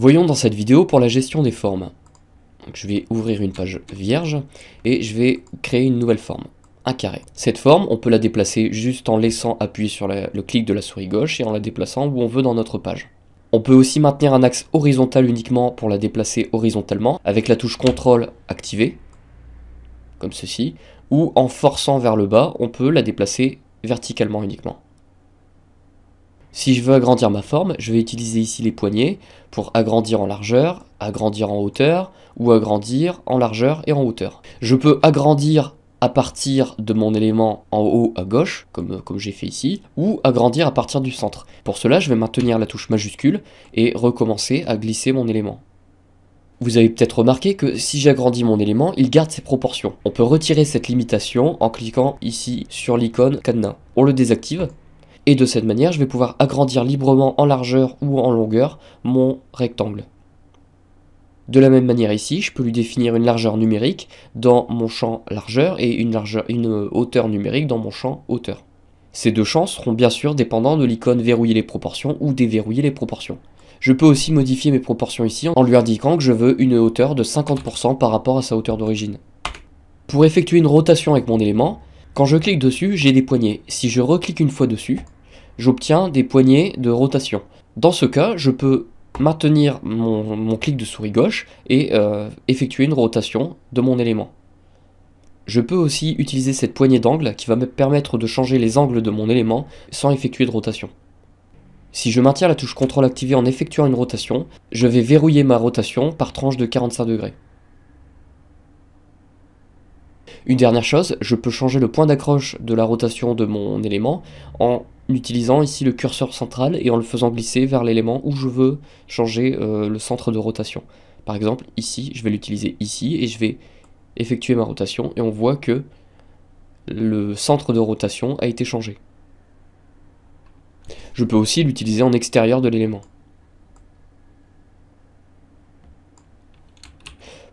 Voyons dans cette vidéo pour la gestion des formes. je vais ouvrir une page vierge et je vais créer une nouvelle forme, un carré. Cette forme, on peut la déplacer juste en laissant appuyer sur le clic de la souris gauche et en la déplaçant où on veut dans notre page. On peut aussi maintenir un axe horizontal uniquement pour la déplacer horizontalement avec la touche CTRL activée, comme ceci, ou en forçant vers le bas, on peut la déplacer verticalement uniquement. Si je veux agrandir ma forme, je vais utiliser ici les poignées pour agrandir en largeur, agrandir en hauteur ou agrandir en largeur et en hauteur. Je peux agrandir à partir de mon élément en haut à gauche, comme, comme j'ai fait ici, ou agrandir à partir du centre. Pour cela, je vais maintenir la touche majuscule et recommencer à glisser mon élément. Vous avez peut-être remarqué que si j'agrandis mon élément, il garde ses proportions. On peut retirer cette limitation en cliquant ici sur l'icône cadenas. On le désactive et de cette manière, je vais pouvoir agrandir librement en largeur ou en longueur mon rectangle. De la même manière ici, je peux lui définir une largeur numérique dans mon champ largeur et une, euh, hauteur numérique dans mon champ hauteur. Ces deux champs seront bien sûr dépendants de l'icône verrouiller les proportions ou déverrouiller les proportions. Je peux aussi modifier mes proportions ici en lui indiquant que je veux une hauteur de 50% par rapport à sa hauteur d'origine. Pour effectuer une rotation avec mon élément, quand je clique dessus, j'ai des poignées. Si je reclique une fois dessus, j'obtiens des poignées de rotation. Dans ce cas, je peux maintenir mon, clic de souris gauche et euh, effectuer une rotation de mon élément. Je peux aussi utiliser cette poignée d'angle qui va me permettre de changer les angles de mon élément sans effectuer de rotation. Si je maintiens la touche CTRL activée en effectuant une rotation, je vais verrouiller ma rotation par tranche de 45 degrés. Une dernière chose, je peux changer le point d'accroche de la rotation de mon élément en en utilisant ici le curseur central et en le faisant glisser vers l'élément où je veux changer euh, le centre de rotation. Par exemple, ici, je vais l'utiliser ici et je vais effectuer ma rotation et on voit que le centre de rotation a été changé. Je peux aussi l'utiliser en extérieur de l'élément.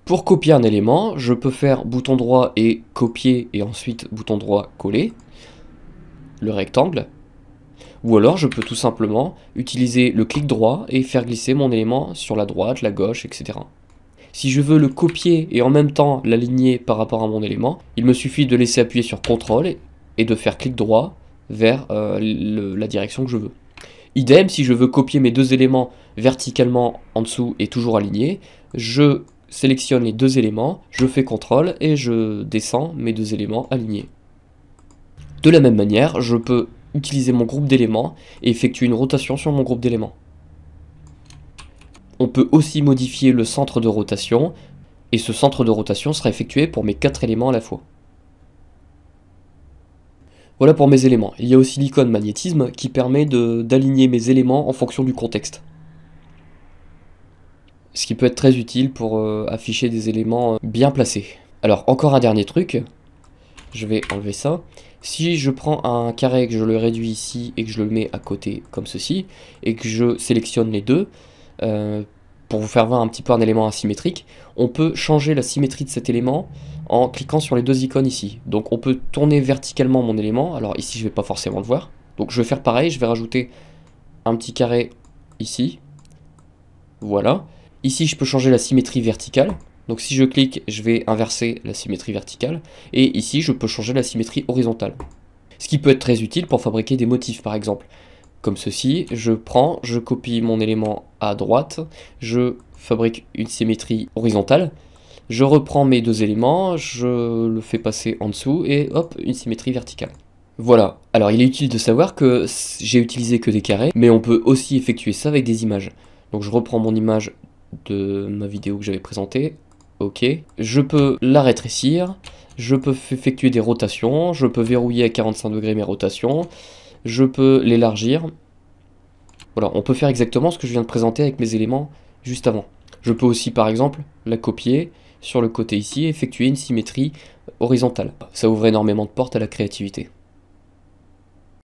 Pour copier un élément, je peux faire bouton droit et copier et ensuite bouton droit coller le rectangle. Ou alors je peux tout simplement utiliser le clic droit et faire glisser mon élément sur la droite, la gauche, etc. Si je veux le copier et en même temps l'aligner par rapport à mon élément, il me suffit de laisser appuyer sur CTRL et de faire clic droit vers euh, la direction que je veux. Idem, si je veux copier mes deux éléments verticalement en dessous et toujours alignés, je sélectionne les deux éléments, je fais CTRL et je descends mes deux éléments alignés. De la même manière, je peux utiliser mon groupe d'éléments et effectuer une rotation sur mon groupe d'éléments. On peut aussi modifier le centre de rotation, et ce centre de rotation sera effectué pour mes quatre éléments à la fois. Voilà pour mes éléments. Il y a aussi l'icône magnétisme qui permet d'aligner mes éléments en fonction du contexte. Ce qui peut être très utile pour euh, afficher des éléments euh, bien placés. Alors encore un dernier truc, je vais enlever ça. Si je prends un carré, que je le réduis ici et que je le mets à côté comme ceci, et que je sélectionne les deux, euh, pour vous faire voir un petit peu un élément asymétrique, on peut changer la symétrie de cet élément en cliquant sur les deux icônes ici. Donc on peut tourner verticalement mon élément, alors ici je ne vais pas forcément le voir. Donc je vais faire pareil, je vais rajouter un petit carré ici, voilà. Ici je peux changer la symétrie verticale, donc si je clique, je vais inverser la symétrie verticale. Et ici, je peux changer la symétrie horizontale. Ce qui peut être très utile pour fabriquer des motifs, par exemple. Comme ceci, je prends, je copie mon élément à droite, je fabrique une symétrie horizontale, je reprends mes deux éléments, je le fais passer en dessous et hop, une symétrie verticale. Voilà, alors il est utile de savoir que j'ai utilisé que des carrés, mais on peut aussi effectuer ça avec des images. Donc je reprends mon image de ma vidéo que j'avais présentée, Ok. Je peux la rétrécir. Je peux effectuer des rotations. Je peux verrouiller à 45 degrés mes rotations. Je peux l'élargir. Voilà, on peut faire exactement ce que je viens de présenter avec mes éléments juste avant. Je peux aussi, par exemple, la copier sur le côté ici et effectuer une symétrie horizontale. Ça ouvre énormément de portes à la créativité.